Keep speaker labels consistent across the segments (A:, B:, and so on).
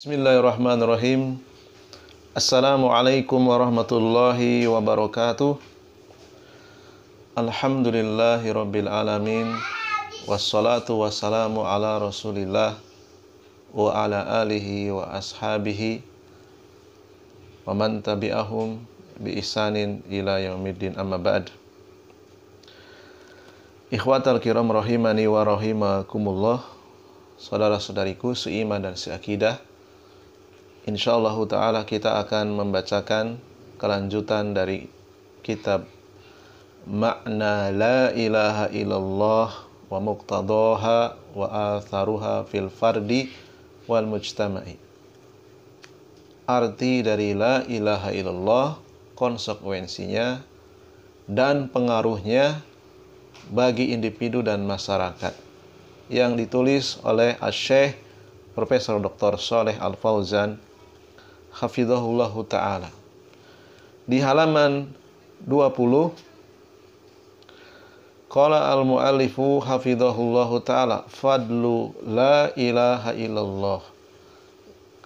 A: Bismillahirrahmanirrahim. Assalamualaikum warahmatullahi wabarakatuh. Alhamdulillahi rabbil alamin. Wassalatu wassalamu ala rasulillah wa ala alihi wa ashabihi wa man tabi'ahum bi isanin ila yaumiddin amma ba'd. Ikhwatal kiram rahimani wa rahimakumullah. Saudara-saudariku seiman dan seakidah. Si insyaallah taala kita akan membacakan kelanjutan dari kitab makna la ilaha illallah wa muqtadoha wa atharuha fil fardi wal mujtama'i arti dari la ilaha illallah konsekuensinya dan pengaruhnya bagi individu dan masyarakat yang ditulis oleh Syekh Profesor Dr. Soleh Al-Fauzan hafizahullah taala. Di halaman 20 Qala al-muallifu hafizahullahu ta'ala Fadlu la ilaha illallah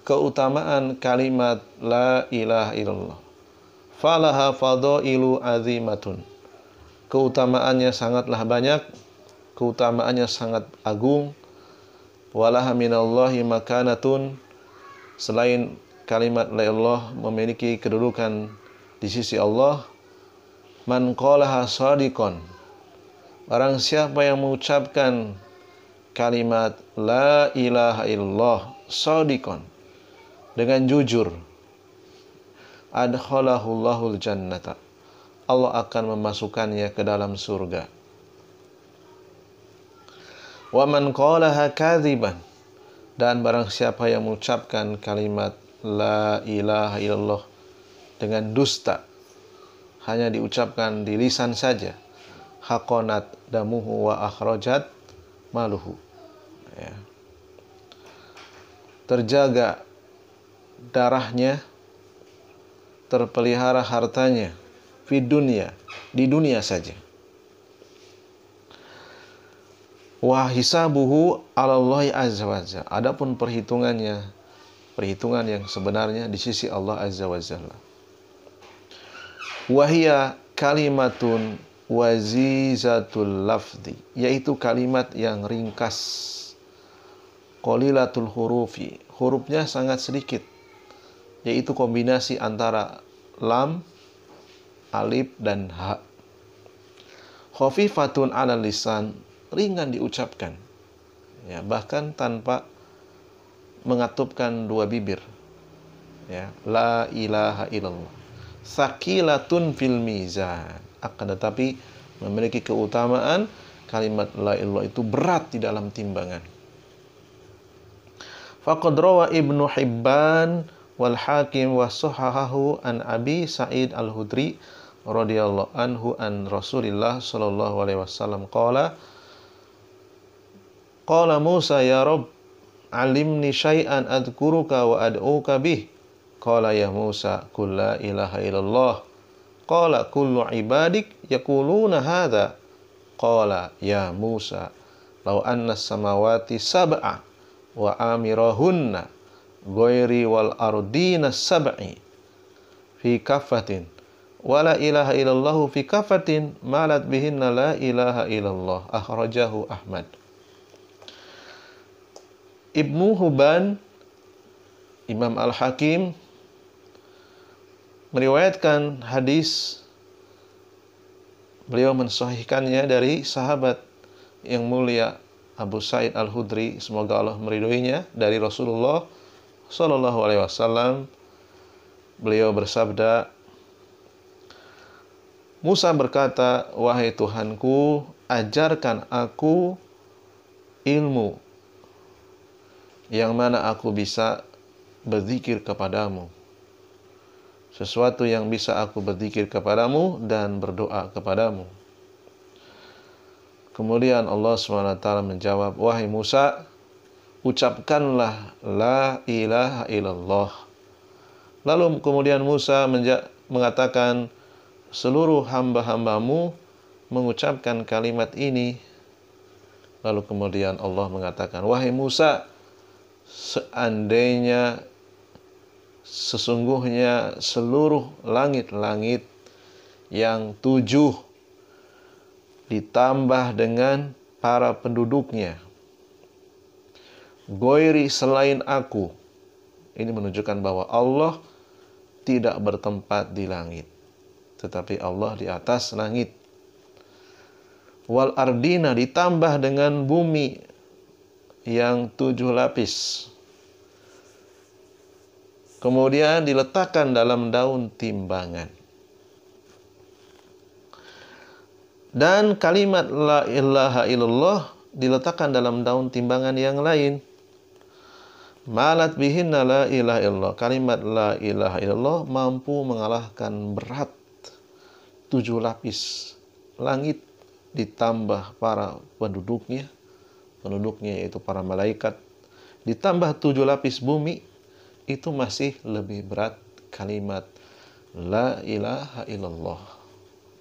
A: Keutamaan kalimat la ilaha illallah Falaha fadailu azimatun Keutamaannya sangatlah banyak Keutamaannya sangat agung Walaha minallahi makanatun Selain kalimat la ilallah memiliki kedudukan di sisi Allah man qalaha sadiqan barang siapa yang mengucapkan kalimat la ilaha illallah sadiqan dengan jujur adkhalahullahu jannata Allah akan memasukkannya ke dalam surga wa man qalaha kadziban dan barang siapa yang mengucapkan kalimat la ilaha illallah dengan dusta hanya diucapkan di lisan saja hakonat damuhu wa akhrajat maluhu ya. terjaga darahnya terpelihara hartanya di dunia di dunia saja wa hisabuhu alallahi azza wajalla adapun perhitungannya perhitungan yang sebenarnya di sisi Allah Azza wa Jalla. Wahia kalimatun wazizatul lafzi, yaitu kalimat yang ringkas. Qalilatul hurufi, hurufnya sangat sedikit, yaitu kombinasi antara lam, alif, dan ha. Khafifatun ala lisan, ringan diucapkan. Ya, bahkan tanpa mengatupkan dua bibir. Ya, la ilaha illallah. Sakilatun fil mizan. Akan tetapi memiliki keutamaan kalimat la ilallah itu berat di dalam timbangan. Faqad rawa Ibnu Hibban wal Hakim wa sahahahu an Abi Sa'id al-Hudri radhiyallahu anhu an Rasulillah sallallahu alaihi wasallam qala Qala Musa ya Rabb alimni syai'an adkuruka wa ad'uka bih. Qala ya Musa, qul la ilaha illallah. Qala kullu ibadik yakuluna hadha. Qala ya Musa, law anna samawati sab'a wa amirahunna ghairi wal ardina sab'i fi kafatin wala ilaha illallah fi kafatin malat bihinna la ilaha illallah akhrajahu Ahmad Ibnu Huban, Imam Al-Hakim, meriwayatkan hadis beliau mensahihkannya dari sahabat yang mulia Abu Said Al-Hudri semoga Allah meridhoinya dari Rasulullah Shallallahu alaihi wasallam beliau bersabda Musa berkata wahai Tuhanku ajarkan aku ilmu yang mana aku bisa berzikir kepadamu. Sesuatu yang bisa aku berzikir kepadamu dan berdoa kepadamu. Kemudian Allah SWT menjawab, Wahai Musa, ucapkanlah La ilaha illallah. Lalu kemudian Musa mengatakan, seluruh hamba-hambamu mengucapkan kalimat ini. Lalu kemudian Allah mengatakan, Wahai Musa, seandainya sesungguhnya seluruh langit-langit yang tujuh ditambah dengan para penduduknya. Goiri selain aku. Ini menunjukkan bahwa Allah tidak bertempat di langit. Tetapi Allah di atas langit. Wal ardina ditambah dengan bumi yang tujuh lapis. Kemudian diletakkan dalam daun timbangan. Dan kalimat la ilaha illallah diletakkan dalam daun timbangan yang lain. Malat bihinna la ilaha illallah. Kalimat la ilaha illallah mampu mengalahkan berat tujuh lapis langit ditambah para penduduknya penduduknya yaitu para malaikat ditambah tujuh lapis bumi itu masih lebih berat kalimat la ilaha illallah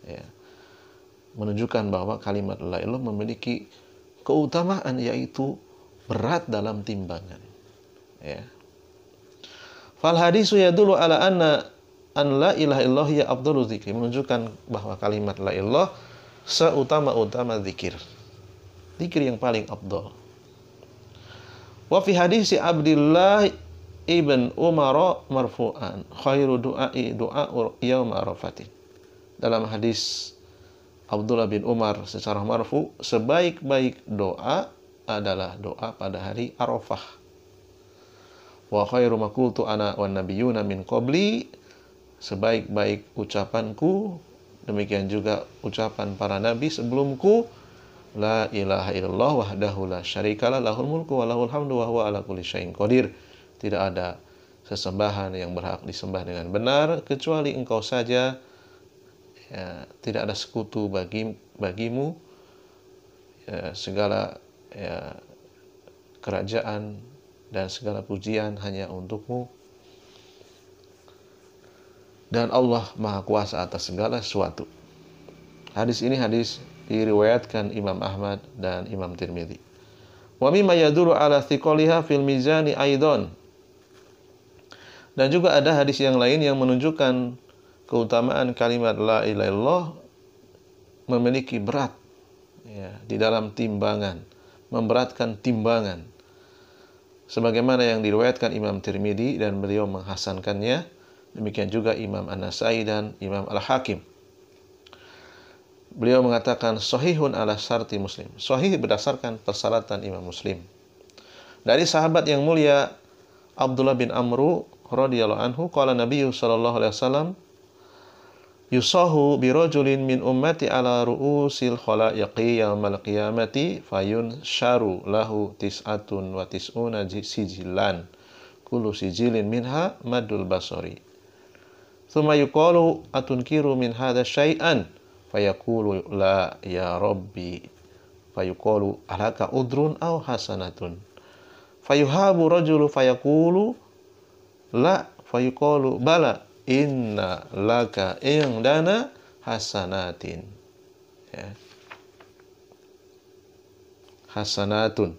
A: ya menunjukkan bahwa kalimat la ilallah memiliki keutamaan yaitu berat dalam timbangan ya fal hadisu yadulu ala anna an la ilaha illallah ya abdul zikri menunjukkan bahwa kalimat la ilallah seutama-utama zikir zikir yang paling abdul wa fi hadis Abdullah ibn Umar marfu'an khairu du'ai du'a yaum arafatin dalam hadis Abdullah bin Umar secara marfu sebaik-baik doa adalah doa pada hari Arafah wa khairu makultu ana wan nabiyuna min qabli sebaik-baik ucapanku demikian juga ucapan para nabi sebelumku la ilaha illallah wahdahu la syarikalah lahul mulku wa lahul hamdu wa huwa ala kulli syai'in qadir. Tidak ada sesembahan yang berhak disembah dengan benar kecuali engkau saja. Ya, tidak ada sekutu bagi bagimu. Ya, segala ya, kerajaan dan segala pujian hanya untukmu. Dan Allah Maha Kuasa atas segala sesuatu. Hadis ini hadis diriwayatkan Imam Ahmad dan Imam Tirmidzi. Wa mimma yadullu ala thiqaliha fil mizani aidon Dan juga ada hadis yang lain yang menunjukkan keutamaan kalimat la ilaha illallah memiliki berat ya, di dalam timbangan, memberatkan timbangan. Sebagaimana yang diriwayatkan Imam Tirmidzi dan beliau menghasankannya, demikian juga Imam An-Nasai dan Imam Al-Hakim beliau mengatakan sahihun ala syarti muslim. Sahih berdasarkan persyaratan Imam Muslim. Dari sahabat yang mulia Abdullah bin Amru radhiyallahu anhu qala Nabi sallallahu alaihi wasallam yusahu bi rajulin min ummati ala ru'usil khalaiqi yaumil qiyamati fayun syaru lahu tis'atun wa tis'una sijilan kullu sijilin minha madul basari thumma yuqalu atunkiru min hadha syai'an fayakulu la ya rabbi fayukulu alaka udrun aw hasanatun fayuhabu rajulu fayakulu la fayukulu bala inna laka indana hasanatin ya. hasanatun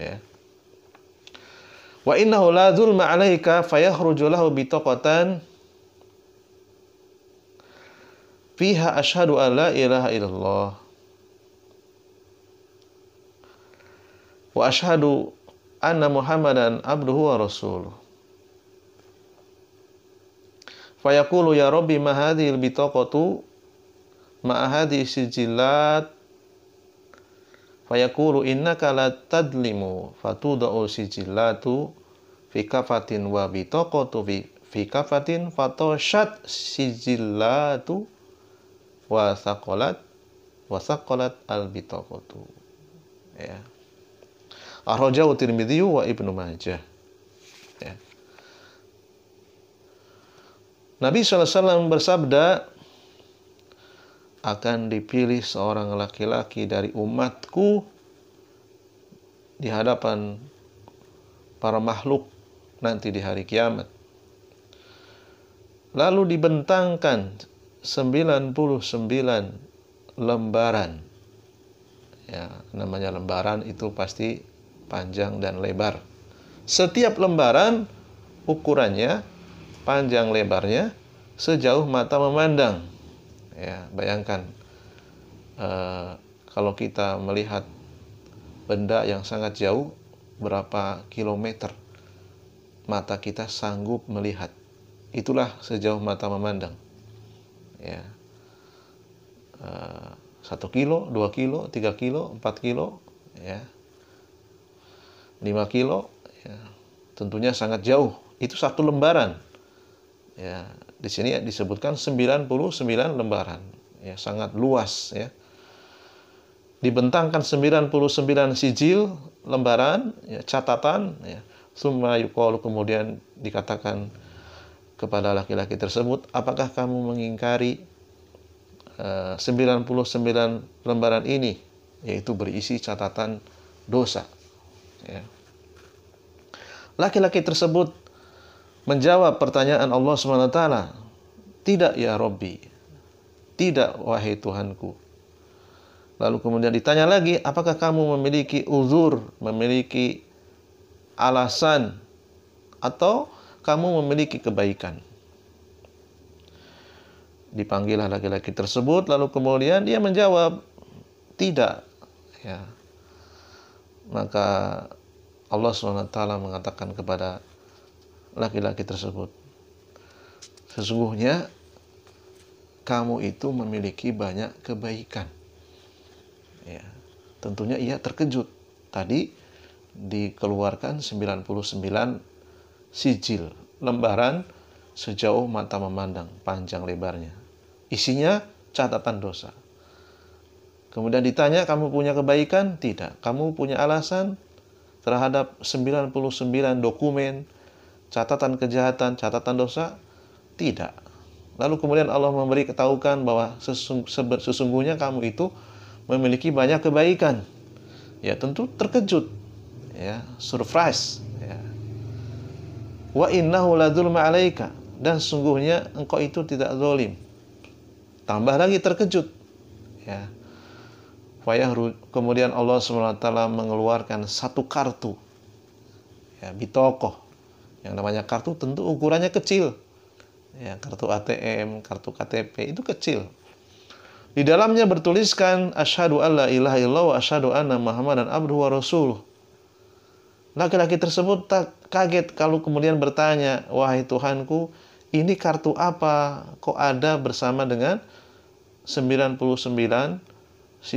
A: ya wa innahu la zulma alaika fayakhruju lahu bitaqatan fiha an alla ilaha illallah wa ashadu anna Muhammadan abduhu wa rasuluh. Fayaqulu ya Rabbi ma hadhi bitaqatu ma hadhi sijillat Fayaqulu innaka la tadlimu fatudau sijilatu fi kafatin wa bitaqatu fi kafatin fatoshat sijilatu wasakolat wasakolat al bitokotu ya arrojahu tirmidhi wa ibnu majah ya. Nabi SAW bersabda akan dipilih seorang laki-laki dari umatku di hadapan para makhluk nanti di hari kiamat. Lalu dibentangkan 99 lembaran. Ya, namanya lembaran itu pasti panjang dan lebar. Setiap lembaran ukurannya, panjang lebarnya sejauh mata memandang. Ya, bayangkan e, kalau kita melihat benda yang sangat jauh berapa kilometer mata kita sanggup melihat. Itulah sejauh mata memandang ya eh, satu kilo, dua kilo, tiga kilo, empat kilo, ya, lima kilo, ya, tentunya sangat jauh. Itu satu lembaran. Ya, di sini disebutkan 99 lembaran, ya, sangat luas, ya. Dibentangkan 99 sijil lembaran, ya, catatan, ya, summa kemudian dikatakan kepada laki-laki tersebut, apakah kamu mengingkari 99 eh, lembaran ini, yaitu berisi catatan dosa. Ya. Laki-laki tersebut menjawab pertanyaan Allah SWT, tidak ya Robbi, tidak wahai Tuhanku. Lalu kemudian ditanya lagi, apakah kamu memiliki uzur, memiliki alasan, atau kamu memiliki kebaikan. Dipanggillah laki-laki tersebut, lalu kemudian dia menjawab, tidak. Ya. Maka Allah SWT mengatakan kepada laki-laki tersebut, sesungguhnya kamu itu memiliki banyak kebaikan. Ya. Tentunya ia terkejut. Tadi dikeluarkan 99 sijil, lembaran sejauh mata memandang, panjang lebarnya. Isinya catatan dosa. Kemudian ditanya, kamu punya kebaikan? Tidak. Kamu punya alasan terhadap 99 dokumen, catatan kejahatan, catatan dosa? Tidak. Lalu kemudian Allah memberi ketahukan bahwa sesungguhnya kamu itu memiliki banyak kebaikan. Ya tentu terkejut, ya surprise wa innahu la dzulma alaika dan sungguhnya engkau itu tidak zalim. Tambah lagi terkejut. Ya. Fayahru, kemudian Allah SWT mengeluarkan satu kartu. Ya, bitokoh. Yang namanya kartu tentu ukurannya kecil. Ya, kartu ATM, kartu KTP itu kecil. Di dalamnya bertuliskan asyhadu alla ilaha illallah wa asyhadu anna muhammadan abduhu wa rasuluh Laki-laki tersebut tak kaget kalau kemudian bertanya, "Wahai Tuhanku, ini kartu apa kok ada bersama dengan 99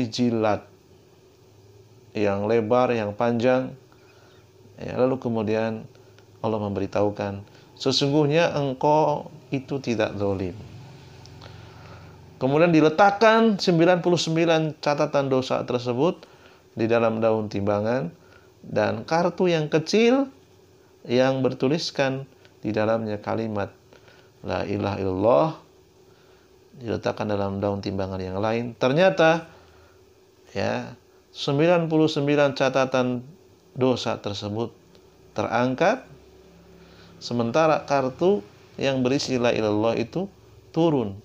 A: jilat yang lebar, yang panjang?" Ya, lalu kemudian Allah memberitahukan, "Sesungguhnya engkau itu tidak dolim." Kemudian diletakkan 99 catatan dosa tersebut di dalam daun timbangan dan kartu yang kecil yang bertuliskan di dalamnya kalimat la ilaha illallah diletakkan dalam daun timbangan yang lain ternyata ya 99 catatan dosa tersebut terangkat sementara kartu yang berisi la ilallah itu turun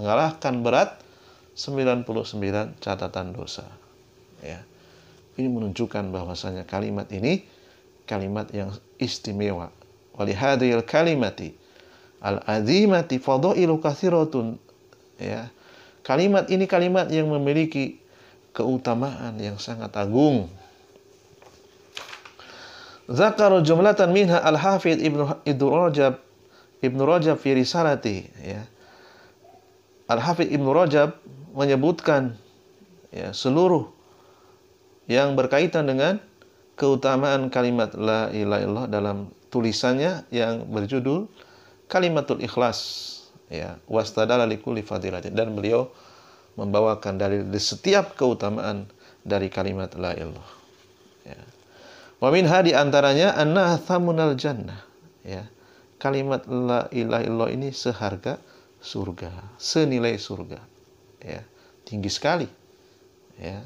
A: mengalahkan berat 99 catatan dosa ya ini menunjukkan bahwasanya kalimat ini kalimat yang istimewa. Wali Walihadil kalimati al-azimati fadailu kathiratun. Ya. Kalimat ini kalimat yang memiliki keutamaan yang sangat agung. Zakar jumlatan minha al-Hafidh Ibnu Ibnu Rajab Ibnu Rajab fi risalati ya. Al-Hafidh Ibnu Rajab menyebutkan ya, seluruh yang berkaitan dengan keutamaan kalimat la ilaha illallah dalam tulisannya yang berjudul Kalimatul Ikhlas ya wastadala likulli fadilatin dan beliau membawakan dari setiap keutamaan dari kalimat la ilallah Ya. Wa minha di antaranya anna thamunal jannah ya. Kalimat la ilaha illallah ini seharga surga, senilai surga. Ya, tinggi sekali. Ya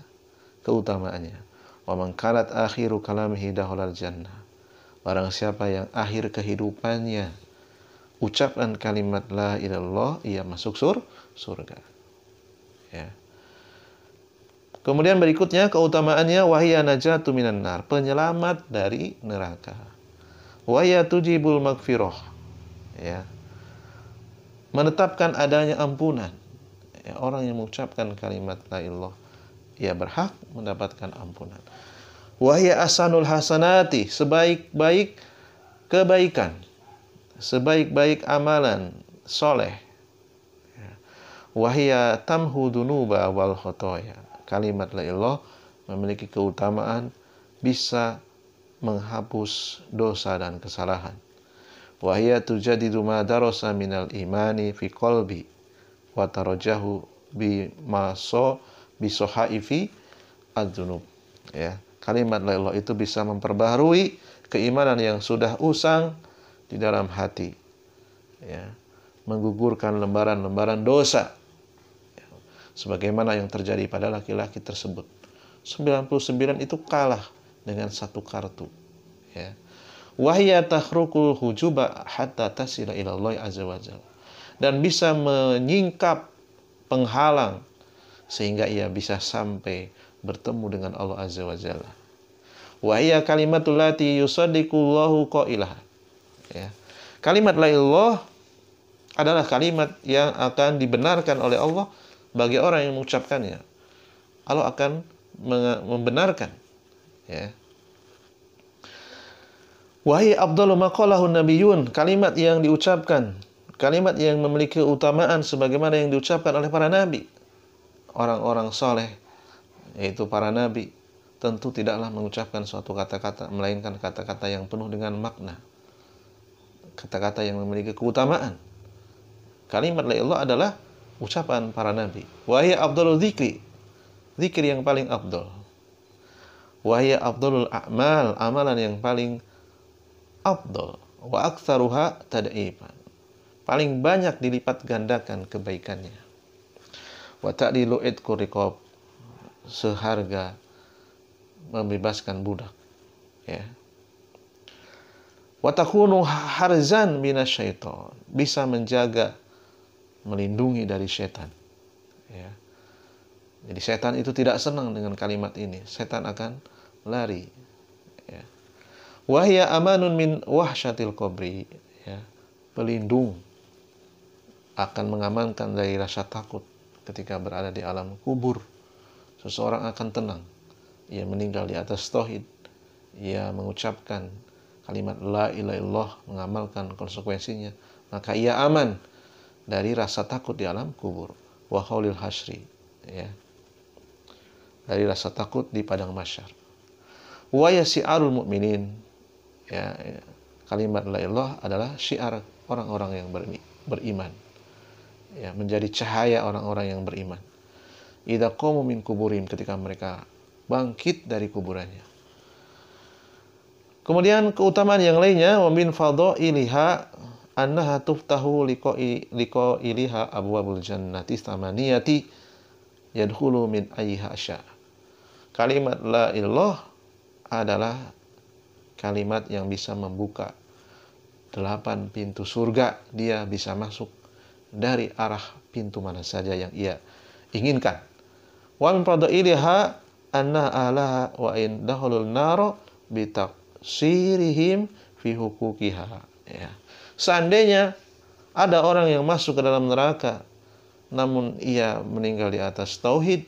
A: keutamaannya. Wa man kanat akhiru kalamihi dahalal jannah. Barang siapa yang akhir kehidupannya ucapkan kalimat la ilallah ia masuk sur surga. Ya. Kemudian berikutnya keutamaannya wahya najatu minan nar, penyelamat dari neraka. Wahya tujibul magfirah. Ya. Menetapkan adanya ampunan. Ya, orang yang mengucapkan kalimat la ilallah ia berhak mendapatkan ampunan. Wahya asanul hasanati, sebaik-baik kebaikan, sebaik-baik amalan soleh. Ya. Wahya tamhu dunuba wal khotoya. Kalimat la ilah memiliki keutamaan bisa menghapus dosa dan kesalahan. Wahya tujadi ma darosa minal imani fi kolbi wa tarajahu bi maso bisohaifi adzunub ya kalimat la ilaha itu bisa memperbaharui keimanan yang sudah usang di dalam hati ya menggugurkan lembaran-lembaran dosa ya. sebagaimana yang terjadi pada laki-laki tersebut 99 itu kalah dengan satu kartu ya wahya tahrukul hujuba hatta tasila ila Allah azza wajalla dan bisa menyingkap penghalang sehingga ia bisa sampai bertemu dengan Allah Azza wa Jalla. Wa hiya kalimatul lati yusaddiqullahu Ya. Kalimat la ilah adalah kalimat yang akan dibenarkan oleh Allah bagi orang yang mengucapkannya. Allah akan membenarkan ya. Wahai Abdullah Makolahun nabiun kalimat yang diucapkan, kalimat yang memiliki utamaan sebagaimana yang diucapkan oleh para nabi orang-orang soleh, yaitu para nabi, tentu tidaklah mengucapkan suatu kata-kata, melainkan kata-kata yang penuh dengan makna. Kata-kata yang memiliki keutamaan. Kalimat la Allah adalah ucapan para nabi. Wahya abdul zikri. Zikir yang paling abdul. Wahya abdulul a'mal. Amalan yang paling abdul. Wa aktsaruha tad'iban. Paling banyak dilipat gandakan kebaikannya wa ta'lilu itqu riqab seharga membebaskan budak ya wa takunu harzan minasyaiton bisa menjaga melindungi dari setan ya jadi setan itu tidak senang dengan kalimat ini setan akan lari ya wahya amanun min wahsyatil qabri ya pelindung akan mengamankan dari rasa takut ketika berada di alam kubur. Seseorang akan tenang. Ia meninggal di atas tohid Ia mengucapkan kalimat la ilaha illallah, mengamalkan konsekuensinya, maka ia aman dari rasa takut di alam kubur. haulil hasri, ya. Dari rasa takut di padang masyar. Wa yasi'arul mu'minin. Ya, kalimat la ilah adalah syiar orang-orang yang beriman ya, menjadi cahaya orang-orang yang beriman. Ida qamu min kuburim ketika mereka bangkit dari kuburannya. Kemudian keutamaan yang lainnya wa min fadhailiha liko liko iliha abu abul jannati samaniyati yadhulu min ayiha asya. Kalimat la ilah adalah kalimat yang bisa membuka delapan pintu surga dia bisa masuk dari arah pintu mana saja yang ia inginkan. Wa min fadailiha anna ala wa in dahulul naro sirihim fi hukukiha. Ya. Seandainya ada orang yang masuk ke dalam neraka namun ia meninggal di atas tauhid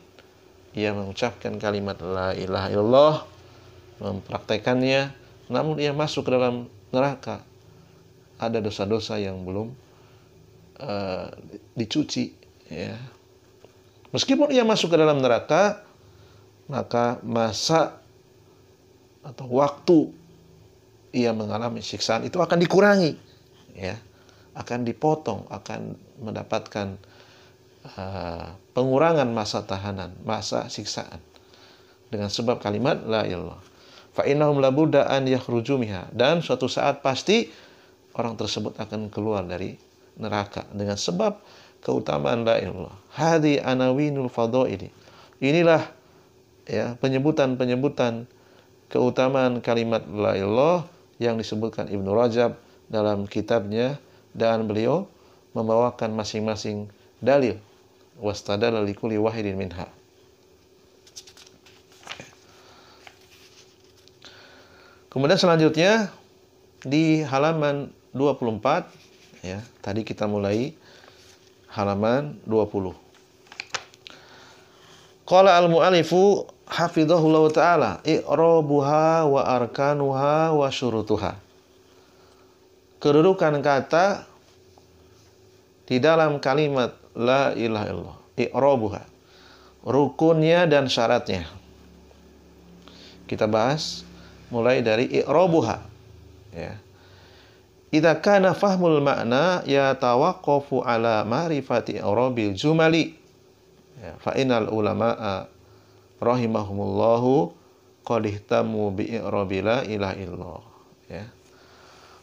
A: ia mengucapkan kalimat la ilaha illallah mempraktekannya namun ia masuk ke dalam neraka ada dosa-dosa yang belum Eh, dicuci ya meskipun ia masuk ke dalam neraka maka masa atau waktu ia mengalami siksaan itu akan dikurangi ya akan dipotong akan mendapatkan uh, pengurangan masa tahanan masa siksaan dengan sebab kalimat la ilah fa innahum labudda an yakhruju dan suatu saat pasti orang tersebut akan keluar dari neraka dengan sebab keutamaan la ilallah. Hadi anawinul ini Inilah ya penyebutan-penyebutan keutamaan kalimat la ilallah yang disebutkan Ibnu Rajab dalam kitabnya dan beliau membawakan masing-masing dalil wastadalla likulli wahidin minha. Kemudian selanjutnya di halaman 24 ya. Tadi kita mulai halaman 20. Qala al-mu'alifu hafidhahullah ta'ala i'rabuha wa arkanuha wa syurutuha Kedudukan kata di dalam kalimat la ilaha illallah i'rabuha Rukunnya dan syaratnya Kita bahas mulai dari i'rabuha ya. Idza kana fahmul makna ya tawaqqafu ala ma'rifati arabil jumali. Ya, fa innal ulama rahimahumullahu qad ihtamu bi i'rabila ilaha illallah. Ya.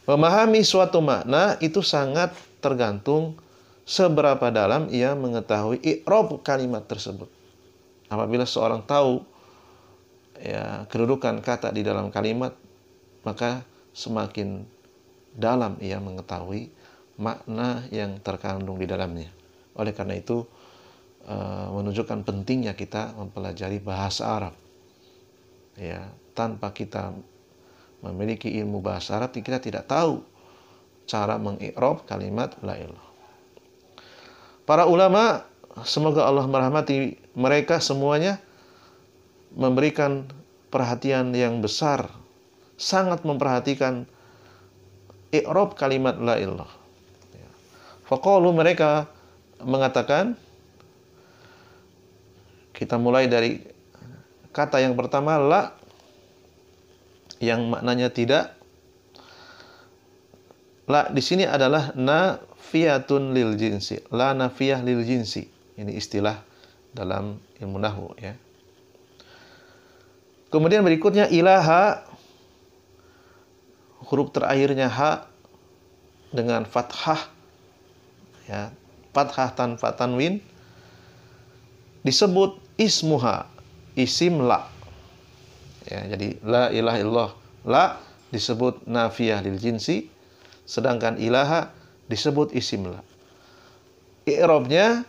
A: Memahami suatu makna itu sangat tergantung seberapa dalam ia mengetahui i'rab kalimat tersebut. Apabila seorang tahu ya kedudukan kata di dalam kalimat, maka semakin dalam ia mengetahui makna yang terkandung di dalamnya. Oleh karena itu, eh, menunjukkan pentingnya kita mempelajari bahasa Arab. Ya, tanpa kita memiliki ilmu bahasa Arab, kita tidak tahu cara mengikrob kalimat la ilah. Para ulama, semoga Allah merahmati mereka semuanya, memberikan perhatian yang besar, sangat memperhatikan i'rab kalimat la ilah. Ya. Faqalu mereka mengatakan kita mulai dari kata yang pertama la yang maknanya tidak la di sini adalah nafiyatun lil jinsi la nafiyah lil jinsi ini istilah dalam ilmu nahu ya kemudian berikutnya ilaha huruf terakhirnya H dengan fathah ya, fathah tanpa tanwin disebut ismuha isim la ya, jadi la ilah illah la disebut nafiyah lil jinsi sedangkan ilaha disebut isim la i'rabnya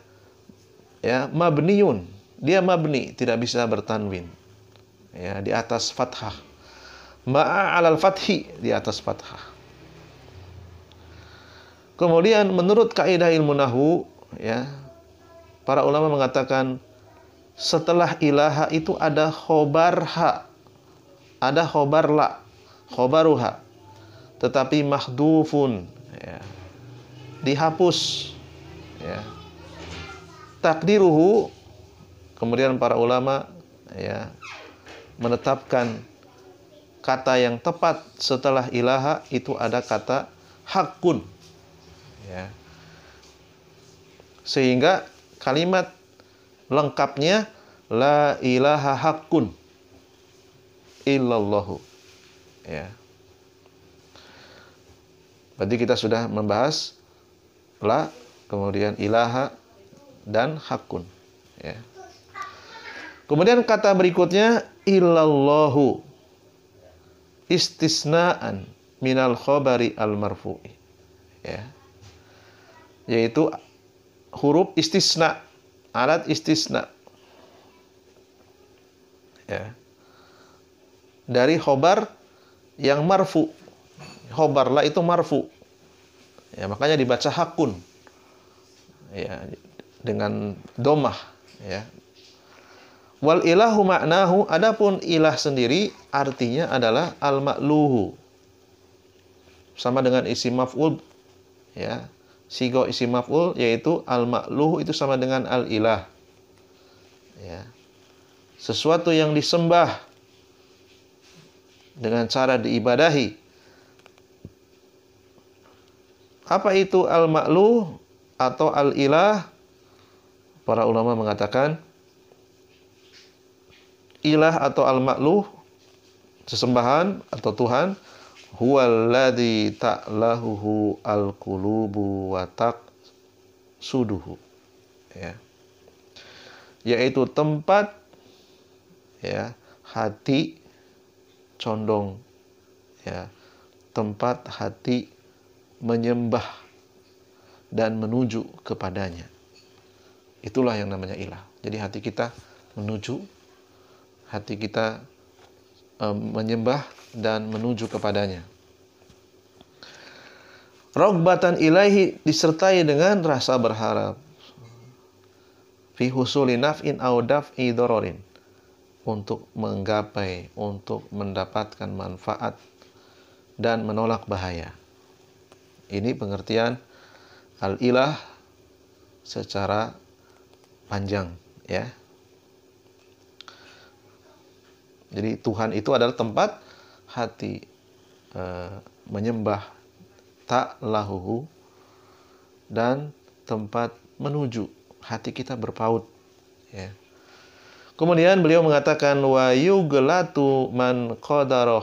A: ya mabniun dia mabni tidak bisa bertanwin ya di atas fathah ma'a alal fathi di atas fathah. Kemudian menurut kaidah ilmu nahu ya para ulama mengatakan setelah ilaha itu ada khobarha ada khobar la khobaruha tetapi mahdufun ya. dihapus ya. takdiruhu kemudian para ulama ya menetapkan kata yang tepat setelah ilaha itu ada kata hakun. Ya. Sehingga kalimat lengkapnya la ilaha hakun illallahu. Ya. Berarti kita sudah membahas la kemudian ilaha dan hakun. Ya. Kemudian kata berikutnya illallahu istisnaan minal khobari al marfu'i ya yaitu huruf istisna alat istisna ya dari khobar yang marfu khobar lah itu marfu ya makanya dibaca hakun ya dengan domah ya Wal ilahu maknahu, adapun ilah sendiri artinya adalah al-ma'luhu. Sama dengan isi maf'ul ya. Sigo isi maf'ul yaitu al-ma'luhu itu sama dengan al-ilah. Ya. Sesuatu yang disembah dengan cara diibadahi. Apa itu al-ma'luh atau al-ilah? Para ulama mengatakan ilah atau al makluh sesembahan atau Tuhan huwallazi ta'lahuhu al-qulubu wa suduhu ya yaitu tempat ya hati condong ya tempat hati menyembah dan menuju kepadanya itulah yang namanya ilah jadi hati kita menuju hati kita menyembah dan menuju kepadanya. Rogbatan ilahi disertai dengan rasa berharap. Fi husuli naf'in audaf idororin. Untuk menggapai, untuk mendapatkan manfaat dan menolak bahaya. Ini pengertian al-ilah secara panjang ya. Jadi Tuhan itu adalah tempat hati e, menyembah tak lahuhu dan tempat menuju hati kita berpaut. Ya. Kemudian beliau mengatakan wa yuglatu man qadara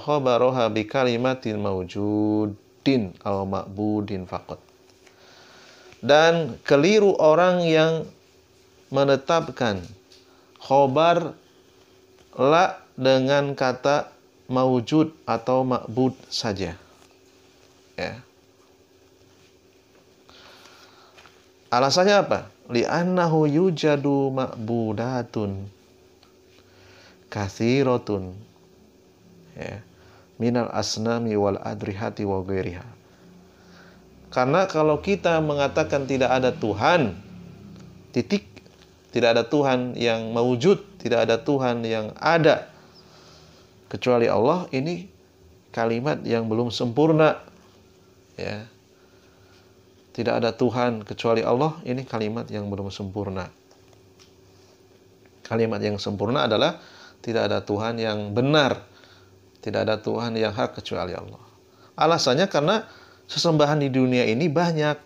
A: bi kalimatin maujudin aw ma'budin faqat. Dan keliru orang yang menetapkan khobar la dengan kata mawujud atau ma'bud saja. Ya. Alasannya apa? Li'annahu yujadu ma'budatun kathirotun ya, minal asnami wal adrihati wa gairiha. Karena kalau kita mengatakan tidak ada Tuhan, titik, tidak ada Tuhan yang mewujud, tidak ada Tuhan yang ada, kecuali Allah ini kalimat yang belum sempurna ya tidak ada Tuhan kecuali Allah ini kalimat yang belum sempurna kalimat yang sempurna adalah tidak ada Tuhan yang benar tidak ada Tuhan yang hak kecuali Allah alasannya karena sesembahan di dunia ini banyak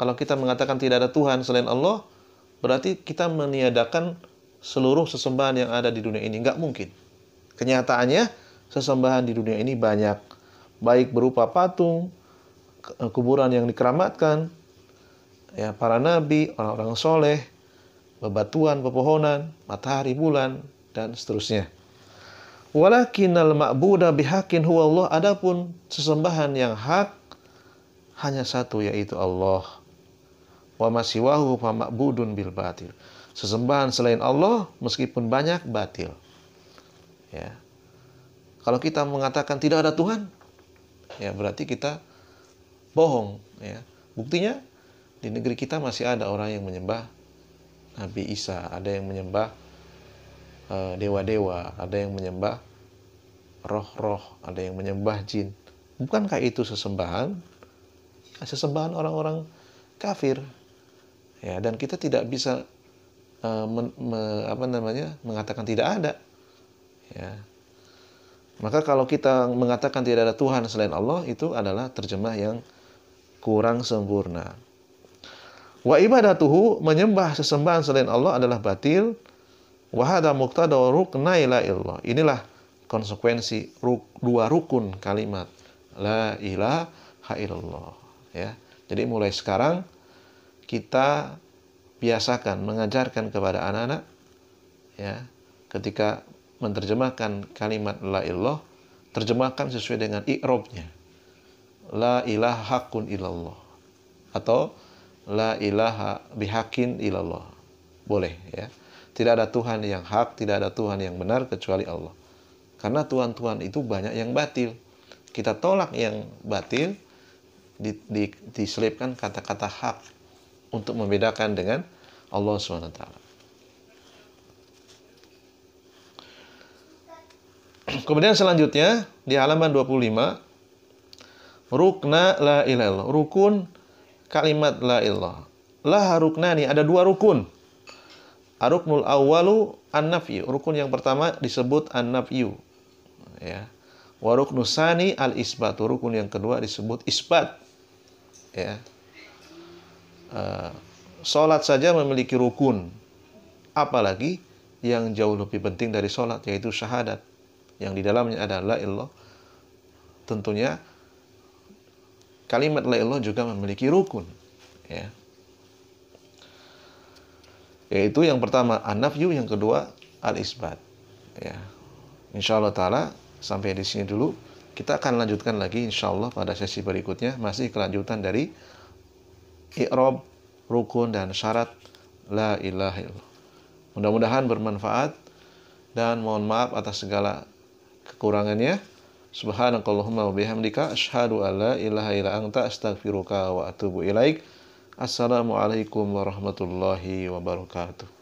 A: kalau kita mengatakan tidak ada Tuhan selain Allah berarti kita meniadakan seluruh sesembahan yang ada di dunia ini nggak mungkin Kenyataannya, sesembahan di dunia ini banyak, baik berupa patung, eh, kuburan yang dikeramatkan, ya para nabi, orang-orang soleh, bebatuan, pepohonan, matahari, bulan, dan seterusnya. Walakinal ma'buda bihaqin huwa Allah. Adapun sesembahan yang hak hanya satu yaitu Allah. Wa masiwahu fa ma'budun bil batil. Sesembahan selain Allah meskipun banyak batil. Ya. Kalau kita mengatakan tidak ada Tuhan, ya berarti kita bohong, ya. Buktinya di negeri kita masih ada orang yang menyembah Nabi Isa, ada yang menyembah eh, dewa-dewa, ada yang menyembah roh-roh, ada yang menyembah jin. Bukankah itu sesembahan? Ya, sesembahan orang-orang kafir. Ya, dan kita tidak bisa uh, men, me, apa namanya? mengatakan tidak ada. Ya. Maka kalau kita mengatakan tidak ada Tuhan selain Allah itu adalah terjemah yang kurang sempurna. Wa ibadatuhu menyembah sesembahan selain Allah adalah batil. Wa hada muqtada ruknai la ilah. Inilah konsekuensi dua rukun kalimat la ilaha illallah ya. Jadi mulai sekarang kita biasakan mengajarkan kepada anak-anak ya ketika menerjemahkan kalimat la ilah terjemahkan sesuai dengan i'robnya. La ilaha hakun ilallah atau la ilaha bihakin ilallah. Boleh ya. Tidak ada Tuhan yang hak, tidak ada Tuhan yang benar kecuali Allah. Karena Tuhan-Tuhan itu banyak yang batil. Kita tolak yang batil, di, di, diselipkan kata-kata hak untuk membedakan dengan Allah SWT. Kemudian selanjutnya di halaman 25 rukna la ilallah, rukun kalimat la ilallah. La ruknani ada dua rukun. Aruknul awalu an Rukun yang pertama disebut an Ya. waruknusani al isbat Rukun yang kedua disebut isbat. Ya. Uh, eh, sholat saja memiliki rukun. Apalagi yang jauh lebih penting dari solat yaitu syahadat yang di dalamnya ada la ilah tentunya kalimat la ilah juga memiliki rukun ya yaitu yang pertama anafyu yang kedua al isbat ya insya Allah taala sampai di sini dulu kita akan lanjutkan lagi insya Allah pada sesi berikutnya masih kelanjutan dari ikrob rukun dan syarat la ilaha illallah mudah-mudahan bermanfaat dan mohon maaf atas segala kekurangannya subhanakallahumma wa bihamdika asyhadu alla ilaha illa anta astaghfiruka wa atubu ilaik assalamualaikum warahmatullahi wabarakatuh